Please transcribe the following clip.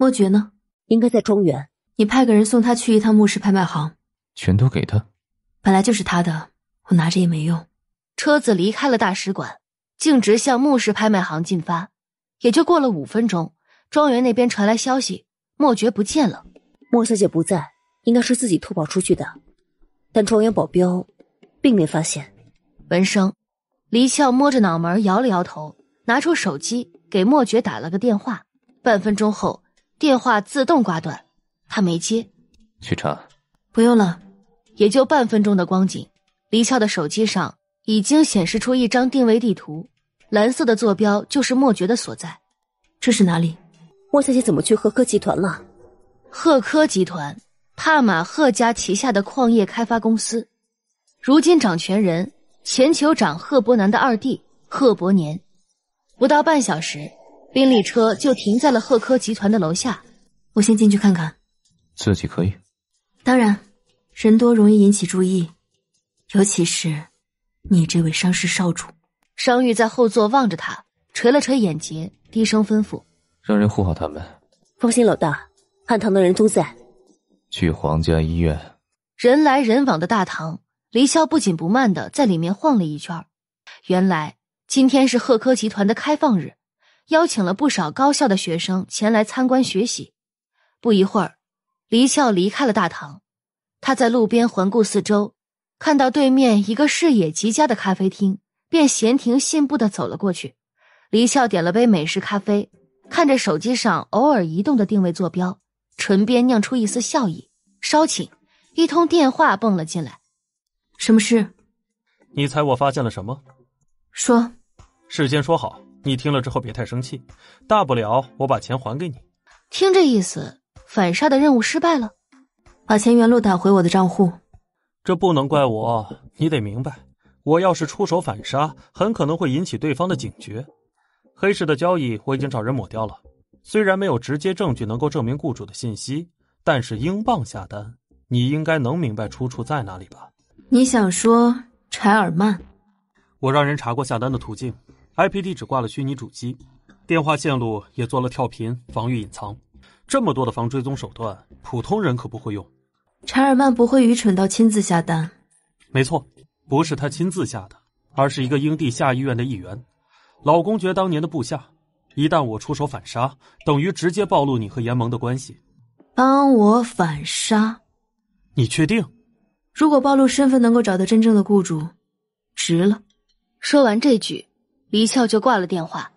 莫爵呢？应该在庄园。你派个人送他去一趟墓室拍卖行。全都给他，本来就是他的，我拿着也没用。车子离开了大使馆，径直向墓室拍卖行进发。也就过了五分钟，庄园那边传来消息，莫爵不见了。莫小姐不在，应该是自己偷跑出去的。但庄园保镖，并没发现。闻声，黎俏摸着脑门摇了摇头，拿出手机给莫爵打了个电话。半分钟后。电话自动挂断，他没接。去查，不用了，也就半分钟的光景。黎俏的手机上已经显示出一张定位地图，蓝色的坐标就是莫觉的所在。这是哪里？莫小姐怎么去贺科集团了？贺科集团，帕马贺家旗下的矿业开发公司，如今掌权人前酋长贺伯南的二弟贺伯年。不到半小时。宾利车就停在了贺科集团的楼下，我先进去看看。自己可以？当然，人多容易引起注意，尤其是你这位伤势少主。商玉在后座望着他，垂了垂眼睫，低声吩咐：“让人护好他们。”放心，老大，汉唐的人都在。去皇家医院。人来人往的大堂，黎霄不紧不慢的在里面晃了一圈。原来今天是贺科集团的开放日。邀请了不少高校的学生前来参观学习。不一会儿，黎翘离开了大堂。他在路边环顾四周，看到对面一个视野极佳的咖啡厅，便闲庭信步的走了过去。黎翘点了杯美式咖啡，看着手机上偶尔移动的定位坐标，唇边酿出一丝笑意。稍顷，一通电话蹦了进来。什么事？你猜我发现了什么？说。事先说好。你听了之后别太生气，大不了我把钱还给你。听这意思，反杀的任务失败了，把钱原路打回我的账户。这不能怪我，你得明白，我要是出手反杀，很可能会引起对方的警觉。黑市的交易我已经找人抹掉了，虽然没有直接证据能够证明雇主的信息，但是英镑下单，你应该能明白出处在哪里吧？你想说柴尔曼？我让人查过下单的途径。i p 地址挂了虚拟主机，电话线路也做了跳频防御隐藏，这么多的防追踪手段，普通人可不会用。查尔曼不会愚蠢到亲自下单。没错，不是他亲自下的，而是一个英地下议院的议员，老公爵当年的部下。一旦我出手反杀，等于直接暴露你和炎盟的关系。帮我反杀？你确定？如果暴露身份能够找到真正的雇主，值了。说完这句。李翘就挂了电话。